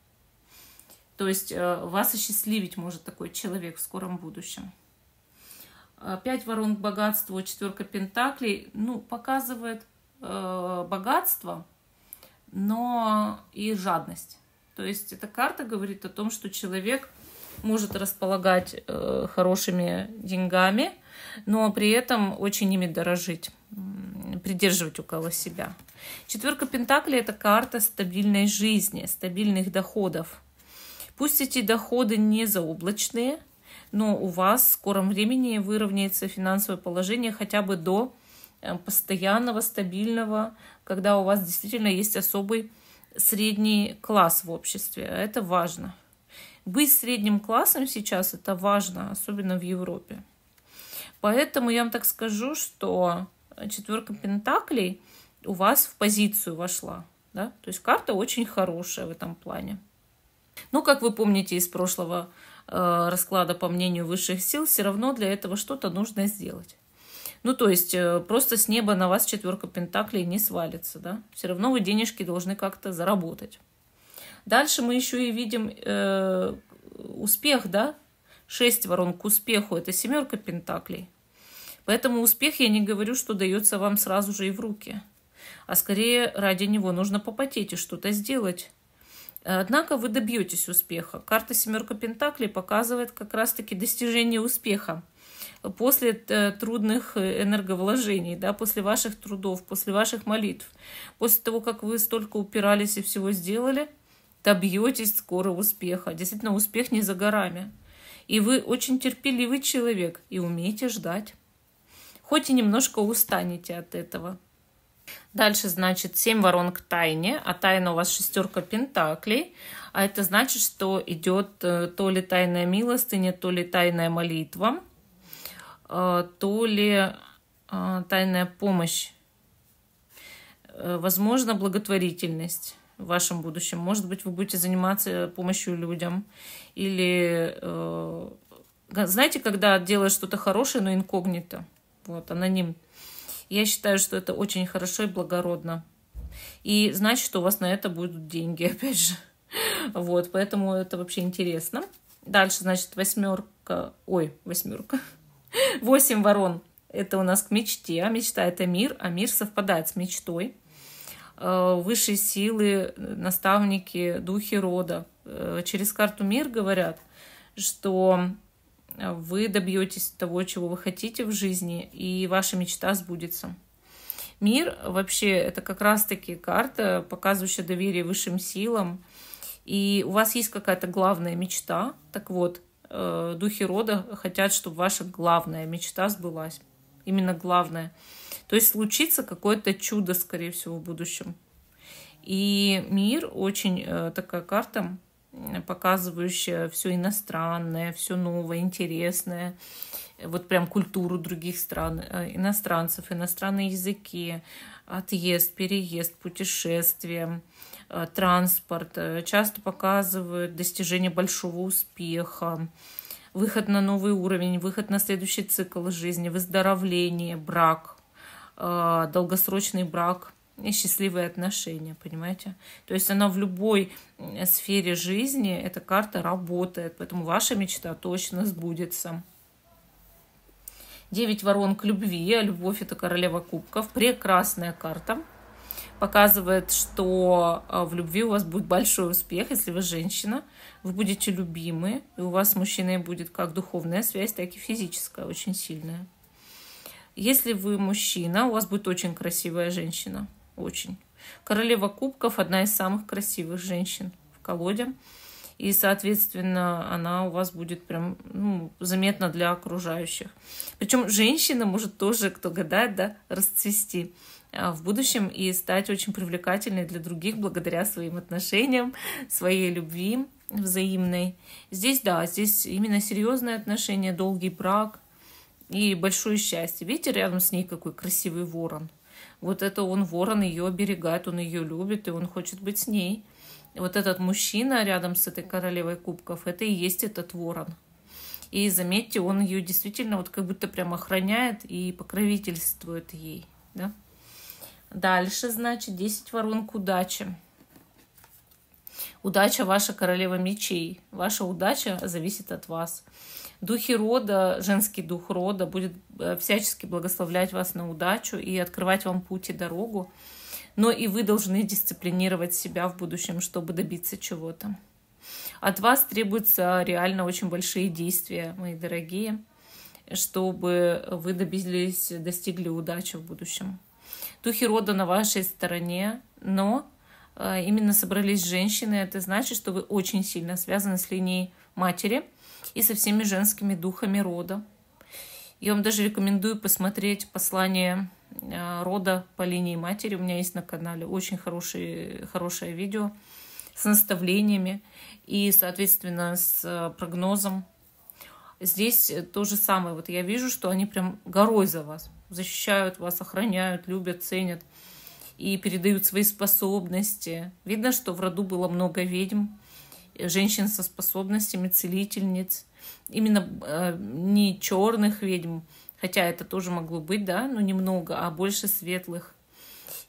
То есть э, вас осчастливить может такой человек в скором будущем. Пять ворон к богатству, четверка пентаклей, ну, показывает э, богатство, но и жадность. То есть эта карта говорит о том, что человек – может располагать э, хорошими деньгами, но при этом очень ими дорожить, придерживать около себя. Четверка Пентаклей – это карта стабильной жизни, стабильных доходов. Пусть эти доходы не заоблачные, но у вас в скором времени выровняется финансовое положение хотя бы до э, постоянного, стабильного, когда у вас действительно есть особый средний класс в обществе. Это важно. Быть средним классом сейчас это важно, особенно в Европе. Поэтому я вам так скажу, что четверка пентаклей у вас в позицию вошла. Да? То есть карта очень хорошая в этом плане. Но, ну, как вы помните из прошлого э, расклада, по мнению высших сил, все равно для этого что-то нужно сделать. Ну, то есть э, просто с неба на вас четверка пентаклей не свалится, да? Все равно вы денежки должны как-то заработать. Дальше мы еще и видим э, успех, да? Шесть ворон к успеху – это семерка пентаклей. Поэтому успех, я не говорю, что дается вам сразу же и в руки. А скорее ради него нужно попотеть и что-то сделать. Однако вы добьетесь успеха. Карта семерка пентаклей показывает как раз-таки достижение успеха после э, трудных энерговложений, да, после ваших трудов, после ваших молитв, после того, как вы столько упирались и всего сделали – добьетесь скоро успеха. Действительно, успех не за горами. И вы очень терпеливый человек и умеете ждать. Хоть и немножко устанете от этого. Дальше, значит, семь ворон к тайне, а тайна у вас шестерка пентаклей. А это значит, что идет э, то ли тайная милостыня, то ли тайная молитва, э, то ли э, тайная помощь, возможно, благотворительность в вашем будущем. Может быть, вы будете заниматься помощью людям. Или э, знаете, когда делаешь что-то хорошее, но инкогнито, вот, аноним. Я считаю, что это очень хорошо и благородно. И значит, что у вас на это будут деньги, опять же. Вот, поэтому это вообще интересно. Дальше, значит, восьмерка, ой, восьмерка, восемь ворон. Это у нас к мечте. а Мечта – это мир, а мир совпадает с мечтой. Э, высшие силы, наставники, духи рода э, через карту мир говорят, что вы добьетесь того, чего вы хотите в жизни, и ваша мечта сбудется. Мир вообще это как раз-таки карта, показывающая доверие высшим силам. И у вас есть какая-то главная мечта. Так вот, э, духи рода хотят, чтобы ваша главная мечта сбылась. Именно главная. То есть случится какое-то чудо, скорее всего, в будущем. И мир очень э, такая карта, показывающая все иностранное, все новое, интересное, вот прям культуру других стран, э, иностранцев, иностранные языки, отъезд, переезд, путешествия, э, транспорт. Часто показывают достижение большого успеха, выход на новый уровень, выход на следующий цикл жизни, выздоровление, брак – Э, долгосрочный брак и счастливые отношения, понимаете? То есть она в любой э, сфере жизни, эта карта работает, поэтому ваша мечта точно сбудется. Девять ворон к любви, а любовь это королева кубков, прекрасная карта показывает, что э, в любви у вас будет большой успех, если вы женщина, вы будете любимы, и у вас с мужчиной будет как духовная связь, так и физическая, очень сильная. Если вы мужчина, у вас будет очень красивая женщина. Очень. Королева кубков одна из самых красивых женщин в колоде. И, соответственно, она у вас будет прям ну, заметна для окружающих. Причем женщина может тоже, кто гадает, да, расцвести а, в будущем и стать очень привлекательной для других благодаря своим отношениям, своей любви взаимной. Здесь, да, здесь именно серьезные отношения, долгий брак, и большое счастье. Видите, рядом с ней какой красивый ворон. Вот это он, ворон, ее оберегает, он ее любит, и он хочет быть с ней. вот этот мужчина рядом с этой королевой кубков, это и есть этот ворон. И заметьте, он ее действительно вот как будто прям охраняет и покровительствует ей. Да? Дальше, значит, 10 ворон к удаче. Удача ваша королева мечей. Ваша удача зависит от вас духи рода, женский дух рода будет э, всячески благословлять вас на удачу и открывать вам путь и дорогу. Но и вы должны дисциплинировать себя в будущем, чтобы добиться чего-то. От вас требуются реально очень большие действия, мои дорогие, чтобы вы добились, достигли удачи в будущем. Духи рода на вашей стороне, но э, именно собрались женщины, это значит, что вы очень сильно связаны с линией матери – и со всеми женскими духами рода. Я вам даже рекомендую посмотреть послание э, рода по линии матери. У меня есть на канале очень хорошее хорошее видео с наставлениями и, соответственно, с э, прогнозом. Здесь то же самое. Вот я вижу, что они прям горой за вас. Защищают вас, охраняют, любят, ценят и передают свои способности. Видно, что в роду было много ведьм, женщин со способностями, целительниц, именно э, не черных ведьм, хотя это тоже могло быть, да, но немного, а больше светлых,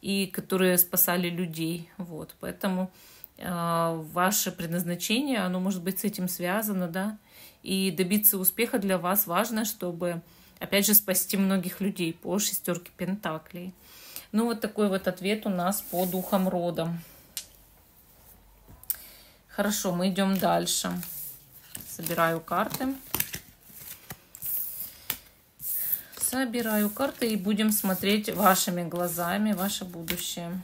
и которые спасали людей, вот, поэтому э, ваше предназначение, оно может быть с этим связано, да, и добиться успеха для вас важно, чтобы, опять же, спасти многих людей по шестерке пентаклей. Ну, вот такой вот ответ у нас по духам родам. Хорошо, мы идем дальше. Собираю карты. Собираю карты и будем смотреть вашими глазами ваше будущее.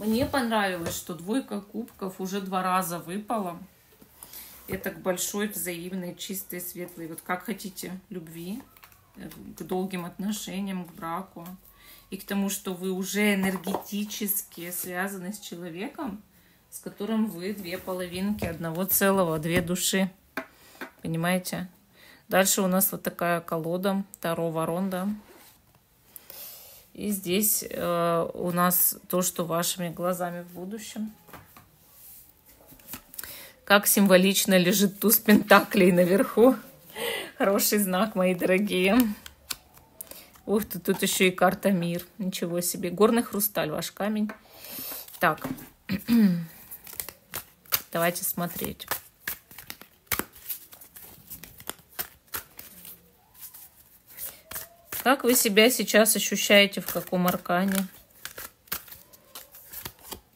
Мне понравилось, что двойка кубков уже два раза выпала. Это большой, взаимный, чистый, светлый, Вот как хотите любви, э, к долгим отношениям, к браку и к тому, что вы уже энергетически связаны с человеком, с которым вы две половинки одного целого, две души. Понимаете? Дальше у нас вот такая колода Таро Ворон, да. И здесь э, у нас то, что вашими глазами в будущем. Как символично лежит туз Пентаклей наверху. Хороший знак, мои дорогие. Ух ты, тут еще и карта мир. Ничего себе. Горный хрусталь, ваш камень. Так. Давайте смотреть. Как вы себя сейчас ощущаете, в каком аркане?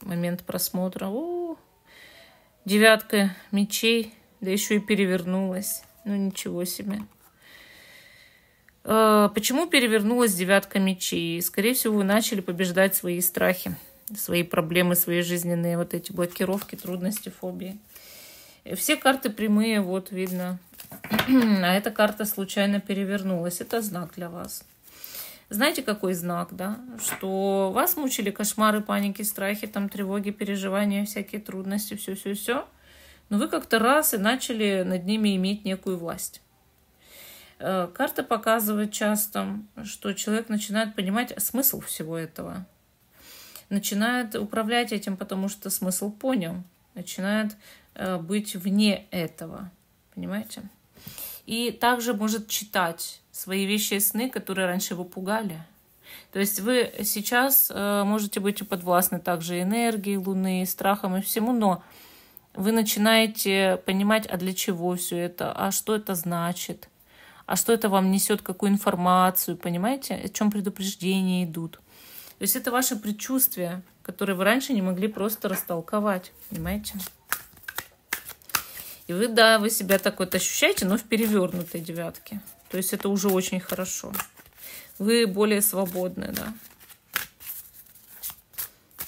Момент просмотра. О, -о, -о. девятка мечей, да еще и перевернулась. Ну ничего себе. Э, почему перевернулась девятка мечей? Скорее всего, вы начали побеждать свои страхи, свои проблемы, свои жизненные вот эти блокировки, трудности, фобии. Э, все карты прямые, вот видно. А эта карта случайно перевернулась. Это знак для вас. Знаете, какой знак, да? Что вас мучили кошмары, паники, страхи, там тревоги, переживания, всякие трудности, все-все-все. Но вы как-то раз и начали над ними иметь некую власть. Э, карта показывает часто, что человек начинает понимать смысл всего этого. Начинает управлять этим, потому что смысл понял. Начинает э, быть вне этого. Понимаете? И также может читать свои вещи и сны, которые раньше его пугали. То есть вы сейчас э, можете быть подвластны также энергии Луны, страхам и всему, но вы начинаете понимать, а для чего все это, а что это значит – а что это вам несет, какую информацию, понимаете, о чем предупреждения идут. То есть это ваши предчувствия, которые вы раньше не могли просто растолковать, понимаете? И вы, да, вы себя так вот ощущаете, но в перевернутой девятке. То есть это уже очень хорошо. Вы более свободны, да.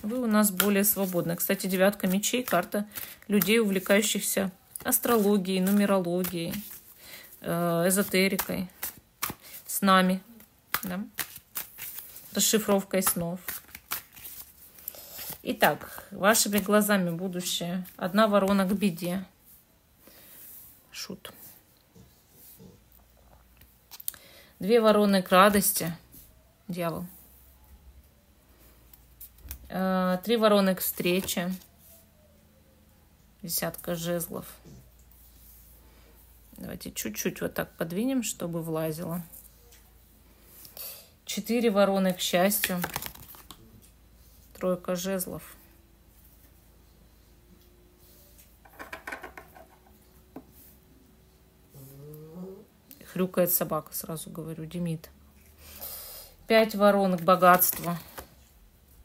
Вы у нас более свободны. Кстати, девятка мечей, карта людей, увлекающихся астрологией, нумерологией. Э, эзотерикой, с нами, да? расшифровкой снов. Итак, вашими глазами будущее. Одна ворона к беде. Шут. Две вороны к радости. Дьявол. Э, три вороны к встрече. Десятка жезлов. Давайте чуть-чуть вот так подвинем, чтобы влазило. Четыре вороны, к счастью. Тройка жезлов. Хрюкает собака, сразу говорю, Демид. Пять ворон к богатству.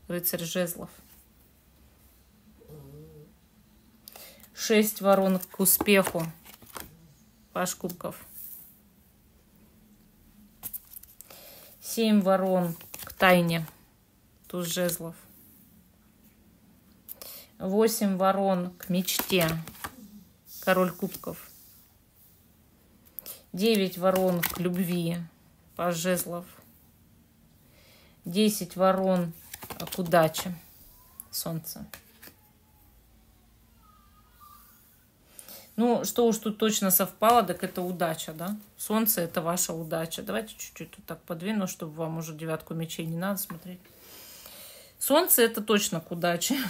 Рыцарь жезлов. Шесть ворон к успеху паш кубков. Семь ворон к тайне. Туз жезлов. Восемь ворон к мечте. Король кубков. Девять ворон к любви. Паш жезлов. Десять ворон к удаче. Солнце. Ну, что уж тут точно совпало, так это удача, да? Солнце – это ваша удача. Давайте чуть-чуть вот так подвину, чтобы вам уже девятку мечей не надо смотреть. Солнце – это точно к удаче.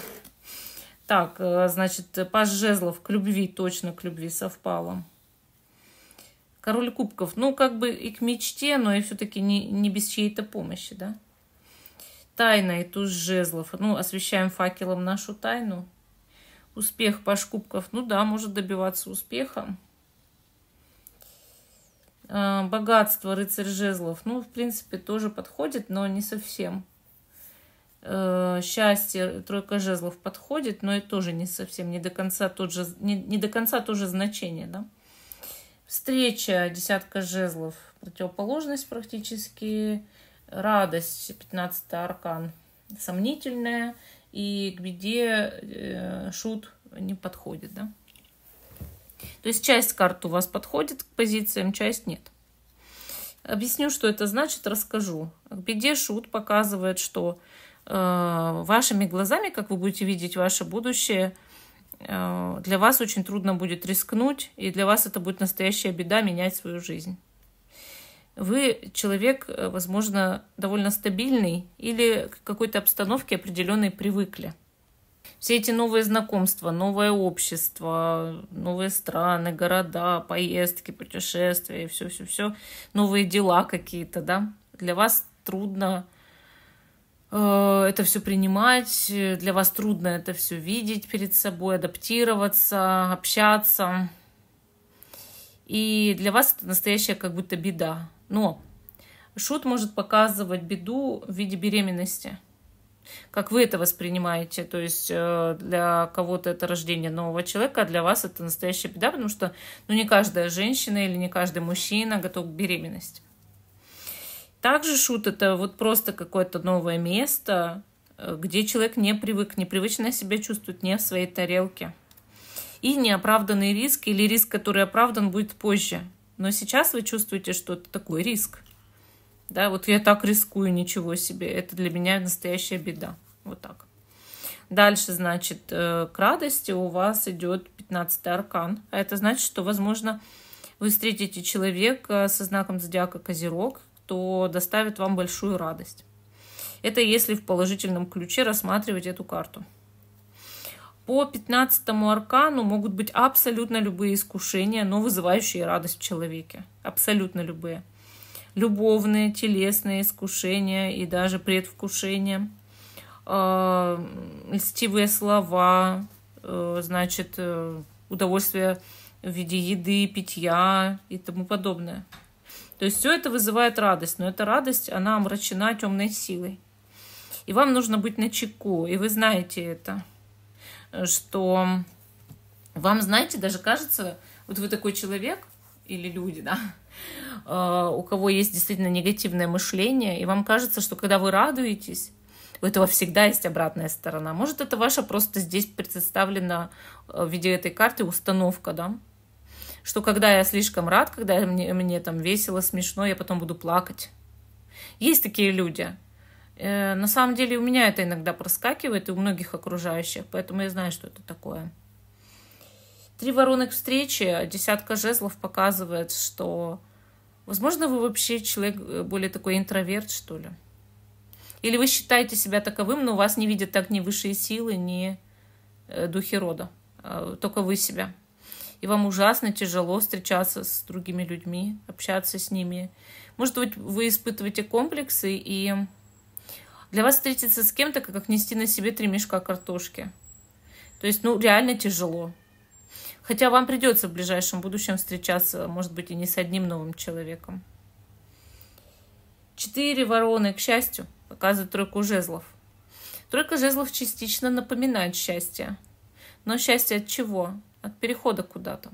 Так, э, значит, паж жезлов к любви, точно к любви совпало. Король кубков, ну, как бы и к мечте, но и все-таки не, не без чьей-то помощи, да? Тайна и туз жезлов. Ну, освещаем факелом нашу тайну. Успех Пашкубков. Ну да, может добиваться успеха. А, богатство рыцарь жезлов. Ну, в принципе, тоже подходит, но не совсем. Э, счастье тройка жезлов подходит, но и тоже не совсем, не до конца тот же, не, не до конца то же значение, да. Встреча десятка жезлов, противоположность практически, радость, 15 аркан, сомнительная, и к беде э, шут не подходит, да. То есть часть карт у вас подходит к позициям, часть нет. Объясню, что это значит, расскажу. К беде шут показывает, что э, вашими глазами, как вы будете видеть ваше будущее, э, для вас очень трудно будет рискнуть, и для вас это будет настоящая беда менять свою жизнь вы человек, э, возможно, довольно стабильный или к какой-то обстановке определенной привыкли. Все эти новые знакомства, новое общество, новые страны, города, поездки, путешествия, все-все-все, новые дела какие-то, да, для вас трудно э, это все принимать, для вас трудно это все видеть перед собой, адаптироваться, общаться. И для вас это настоящая как будто беда. Но шут может показывать беду в виде беременности. Как вы это воспринимаете? То есть э, для кого-то это рождение нового человека, а для вас это настоящая беда, потому что ну, не каждая женщина или не каждый мужчина готов к беременности. Также шут это вот просто какое-то новое место, э, где человек не привык, непривычно себя чувствует, не в своей тарелке. И неоправданный риск или риск, который оправдан, будет позже. Но сейчас вы чувствуете, что это такой риск. Да, вот я так рискую, ничего себе. Это для меня настоящая беда. Вот так. Дальше, значит, э, к радости у вас идет 15 аркан. А это значит, что, возможно, вы встретите человека со знаком зодиака Козерог, кто доставит вам большую радость. Это если в положительном ключе рассматривать эту карту. По 15 аркану могут быть абсолютно любые искушения, но вызывающие радость в человеке. Абсолютно любые. Любовные, телесные искушения и даже предвкушения. Э, льстивые слова, э, значит, э, удовольствие в виде еды, питья и тому подобное. То есть все это вызывает радость, но эта радость, она омрачена темной силой. И вам нужно быть начеку, и вы знаете это что вам, знаете, даже кажется, вот вы такой человек или люди, да, э, у кого есть действительно негативное мышление, и вам кажется, что когда вы радуетесь, у этого всегда есть обратная сторона. Может, это ваша просто здесь представлена э, в виде этой карты установка, да? Что когда я слишком рад, когда мне, мне там весело, смешно, я потом буду плакать. Есть такие люди. Э, на самом деле у меня это иногда проскакивает и у многих окружающих, поэтому я знаю, что это такое. Три воронок встречи, десятка жезлов показывает, что, возможно, вы вообще человек э, более такой интроверт, что ли. Или вы считаете себя таковым, но вас не видят так ни высшие силы, ни э, духи рода. А, только вы себя. И вам ужасно тяжело встречаться с другими людьми, общаться с ними. Может быть, вы испытываете комплексы и для вас встретиться с кем-то, как нести на себе три мешка картошки. То есть, ну, реально тяжело. Хотя вам придется в ближайшем будущем встречаться, может быть, и не с одним новым человеком. Четыре вороны, к счастью, показывают тройку жезлов. Тройка жезлов частично напоминает счастье. Но счастье от чего? От перехода куда-то.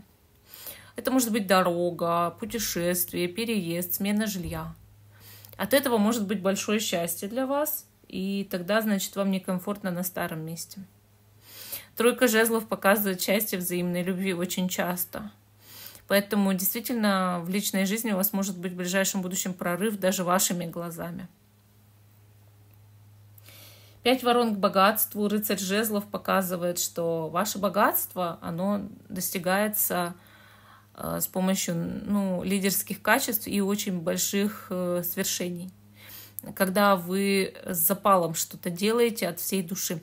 Это может быть дорога, путешествие, переезд, смена жилья. От этого может быть большое счастье для вас – и тогда, значит, вам некомфортно на старом месте. Тройка жезлов показывает счастье взаимной любви очень часто. Поэтому действительно в личной жизни у вас может быть в ближайшем будущем прорыв даже вашими глазами. Пять ворон к богатству, рыцарь жезлов показывает, что ваше богатство, оно достигается э, с помощью ну, лидерских качеств и очень больших э, свершений когда вы с запалом что-то делаете от всей души.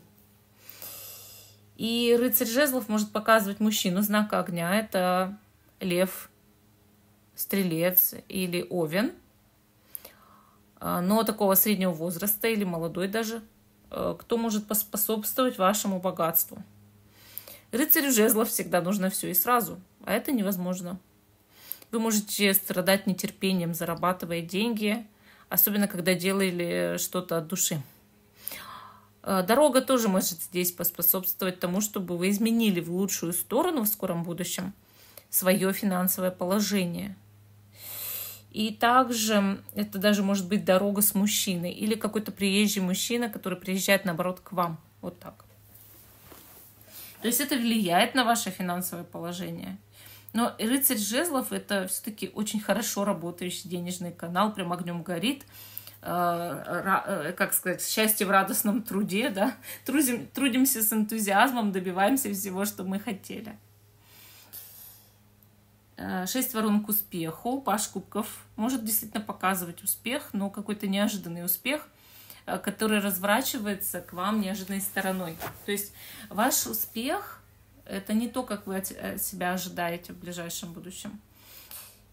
И рыцарь жезлов может показывать мужчину знака огня. Это лев, стрелец или овен. А, но такого среднего возраста или молодой даже, а, кто может поспособствовать вашему богатству. Рыцарю жезлов всегда нужно все и сразу, а это невозможно. Вы можете страдать нетерпением, зарабатывая деньги – особенно когда делали что-то от души. А, дорога тоже может здесь поспособствовать тому, чтобы вы изменили в лучшую сторону в скором будущем свое финансовое положение. И также это даже может быть дорога с мужчиной или какой-то приезжий мужчина, который приезжает, наоборот, к вам. Вот так. То есть это влияет на ваше финансовое положение – но рыцарь жезлов это все-таки очень хорошо работающий денежный канал, прям огнем горит. Э, э, как сказать, счастье в радостном труде, да, Трудим, трудимся с энтузиазмом, добиваемся всего, что мы хотели. Э, Шесть ворон к успеху, паш кубков может действительно показывать успех, но какой-то неожиданный успех, который разворачивается к вам неожиданной стороной. То есть ваш успех – это не то, как вы от э, себя ожидаете в ближайшем будущем.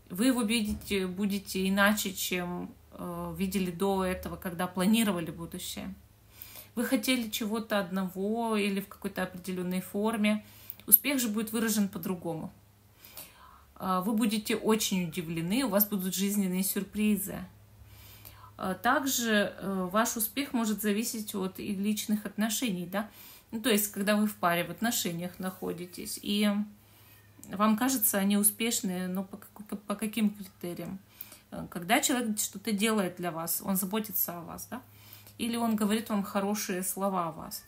Вы его видите, будете иначе, чем э, видели до этого, когда планировали будущее. Вы хотели чего-то одного или в какой-то определенной форме. Успех же будет выражен по-другому. Э, вы будете очень удивлены, у вас будут жизненные сюрпризы. Также ваш успех может зависеть от и личных отношений, да, ну, то есть, когда вы в паре, в отношениях находитесь, и вам кажется, они успешные, но по, по каким критериям? Э, когда человек что-то делает для вас, он заботится о вас, да? Или он говорит вам хорошие слова о вас?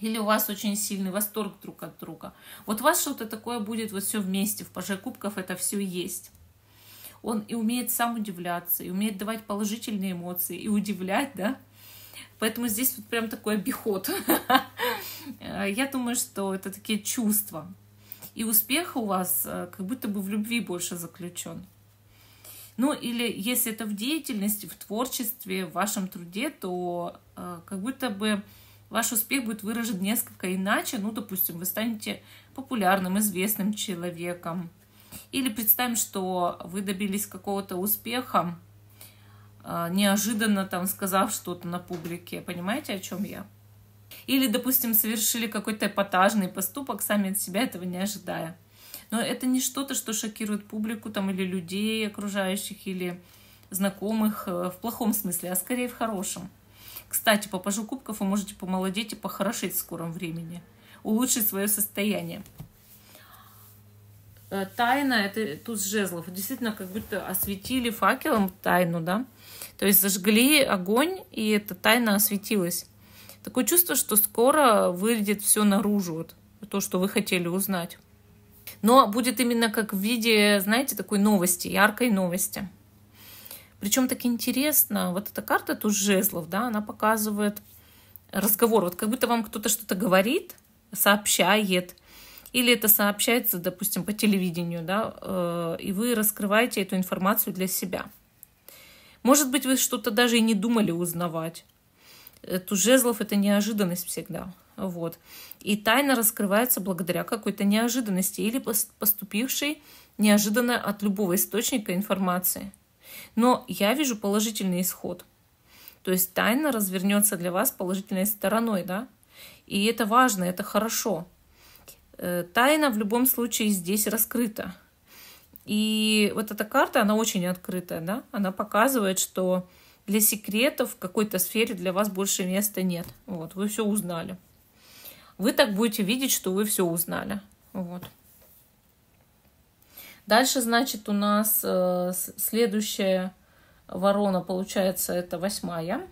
Или у вас очень сильный восторг друг от друга? Вот у вас что-то такое будет вот все вместе, в паже кубков это все есть. Он и умеет сам удивляться, и умеет давать положительные эмоции, и удивлять, да? Поэтому здесь вот прям такой обиход. Я думаю, что это такие чувства. И успех у вас э, как будто бы в любви больше заключен. Ну или если это в деятельности, в творчестве, в вашем труде, то э, как будто бы ваш успех будет выражен несколько иначе. Ну, допустим, вы станете популярным, известным человеком. Или представим, что вы добились какого-то успеха а, неожиданно там сказав что-то на публике. Понимаете, о чем я? Или, допустим, совершили какой-то эпатажный поступок, сами от себя этого не ожидая. Но это не что-то, что шокирует публику там, или людей окружающих, или знакомых э, в плохом смысле, а скорее в хорошем. Кстати, по пажу кубков вы можете помолодеть и похорошеть в скором времени, улучшить свое состояние. Э, тайна, это туз жезлов. Действительно, как будто осветили факелом тайну, да? То есть зажгли огонь, и эта тайна осветилась. Такое чувство, что скоро выйдет все наружу, вот, то, что вы хотели узнать. Но будет именно как в виде, знаете, такой новости, яркой новости. Причем так интересно, вот эта карта туз жезлов, да, она показывает разговор. Вот как будто вам кто-то что-то говорит, сообщает, или это сообщается, допустим, по телевидению, да, э, и вы раскрываете эту информацию для себя. Может быть, вы что-то даже и не думали узнавать. Туз э, жезлов — это неожиданность всегда. Вот. И тайна раскрывается благодаря какой-то неожиданности или поступившей неожиданно от любого источника информации. Но я вижу положительный исход. То есть тайна развернется для вас положительной стороной, да? И это важно, это хорошо. Э, тайна в любом случае здесь раскрыта. И вот эта карта, она очень открытая, да? Она показывает, что для секретов в какой-то сфере для вас больше места нет. Вот, вы все узнали. Вы так будете видеть, что вы все узнали. Вот. Дальше, значит, у нас э, следующая ворона, получается, это восьмая.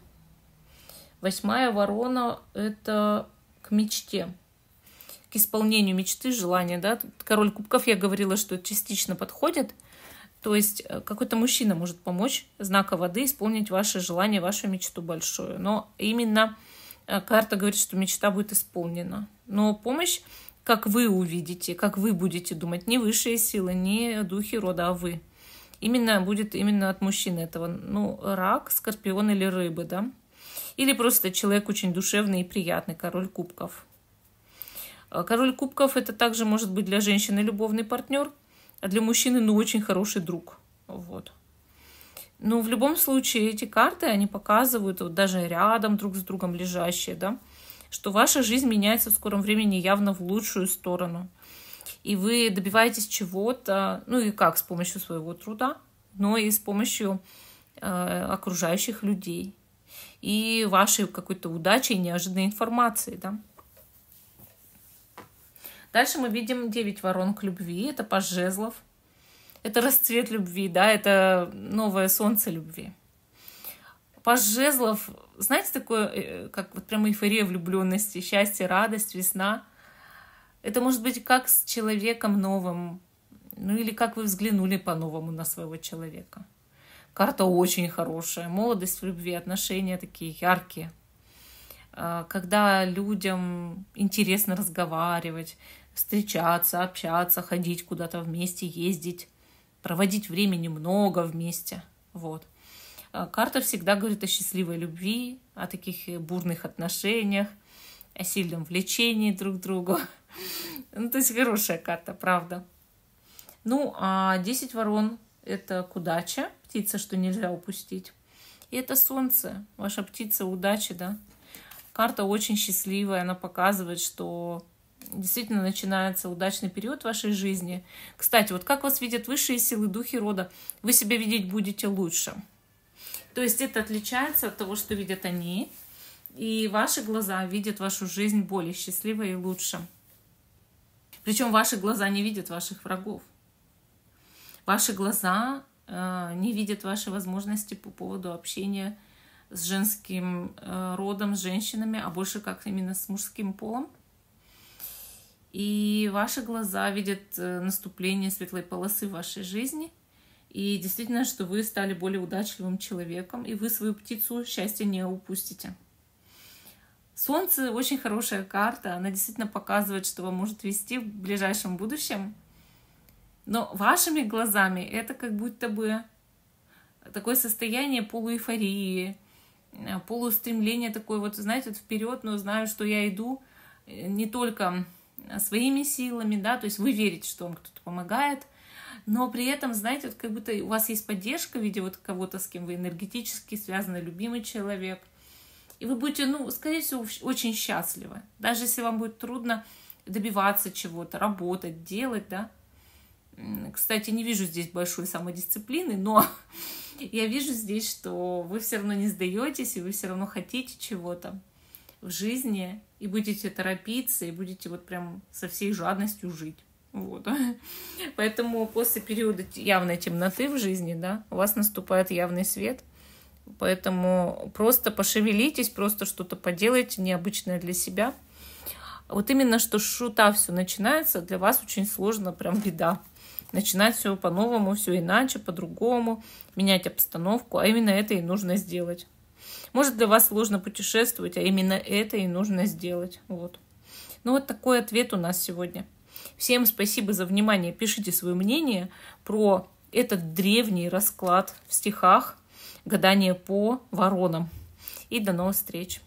Восьмая ворона – это к мечте к исполнению мечты, желания, да, король кубков, я говорила, что частично подходит, то есть э, какой-то мужчина может помочь знака воды исполнить ваше желание, вашу мечту большую, но именно э, карта говорит, что мечта будет исполнена, но помощь, как вы увидите, как вы будете думать, не высшие силы, не духи рода, а вы. Именно будет именно от мужчины этого, ну, рак, скорпион или рыбы, да, или просто человек очень душевный и приятный, король кубков. Э, король кубков это также может быть для женщины любовный партнер, а для мужчины, ну, очень хороший друг. Вот. Но в любом случае эти карты, они показывают, вот даже рядом друг с другом лежащие, да, что ваша жизнь меняется в скором времени явно в лучшую сторону. И вы добиваетесь чего-то, ну и как, с помощью своего труда, но и с помощью э, окружающих людей и вашей какой-то удачи и неожиданной информации, да. Дальше мы видим 9 воронок любви. Это паж жезлов. Это расцвет любви, да, это новое солнце любви. Паж жезлов, знаете, такое, э, как вот прямо эйфория влюбленности, счастье, радость, весна. Это может быть как с человеком новым, ну или как вы взглянули по-новому на своего человека. Карта очень хорошая. Молодость в любви, отношения такие яркие, Э, когда людям интересно разговаривать, встречаться, общаться, ходить куда-то вместе, ездить, проводить время немного вместе. Вот. Э, карта всегда говорит о счастливой любви, о таких бурных отношениях, о сильном влечении друг к другу. Ну, то есть хорошая карта, правда. Ну, а 10 ворон – это к удаче, птица, что нельзя упустить. И это солнце, ваша птица удачи, да, Карта очень счастливая, она показывает, что действительно начинается удачный период в вашей жизни. Кстати, вот как вас видят высшие силы, духи рода, вы себя видеть будете лучше. То есть это отличается от того, что видят они, и ваши глаза видят вашу жизнь более счастливой и лучше. Причем ваши глаза не видят ваших врагов. Ваши глаза э, не видят ваши возможности по поводу общения с женским э, родом, с женщинами, а больше как именно с мужским полом. И ваши глаза видят э, наступление светлой полосы в вашей жизни. И действительно, что вы стали более удачливым человеком, и вы свою птицу счастья не упустите. Солнце очень хорошая карта, она действительно показывает, что вам может вести в ближайшем будущем. Но вашими глазами это как будто бы такое состояние полуэйфории, Э, полустремление такое вот, знаете, вперед, но знаю, что я иду э, не только своими силами, да, то есть вы верите, что вам кто-то помогает, но при этом, знаете, вот как будто у вас есть поддержка в виде вот кого-то, с кем вы энергетически связаны, любимый человек, и вы будете, ну, скорее всего, очень счастливы, даже если вам будет трудно добиваться чего-то, работать, делать, да. Кстати, не вижу здесь большой самодисциплины, но Я вижу здесь, что вы все равно не сдаетесь, и вы все равно хотите чего-то в жизни, и будете торопиться, и будете вот прям со всей жадностью жить. Вот. Поэтому после периода явной темноты в жизни, да, у вас наступает явный свет. Поэтому просто пошевелитесь, просто что-то поделайте необычное для себя. Вот именно что шута все начинается, для вас очень сложно, прям беда начинать все по-новому, все иначе, по-другому, менять обстановку, а именно это и нужно сделать. Может, для вас сложно путешествовать, а именно это и нужно сделать. Вот. Ну, вот такой ответ у нас сегодня. Всем спасибо за внимание. Пишите свое мнение про этот древний расклад в стихах «Гадание по воронам». И до новых встреч!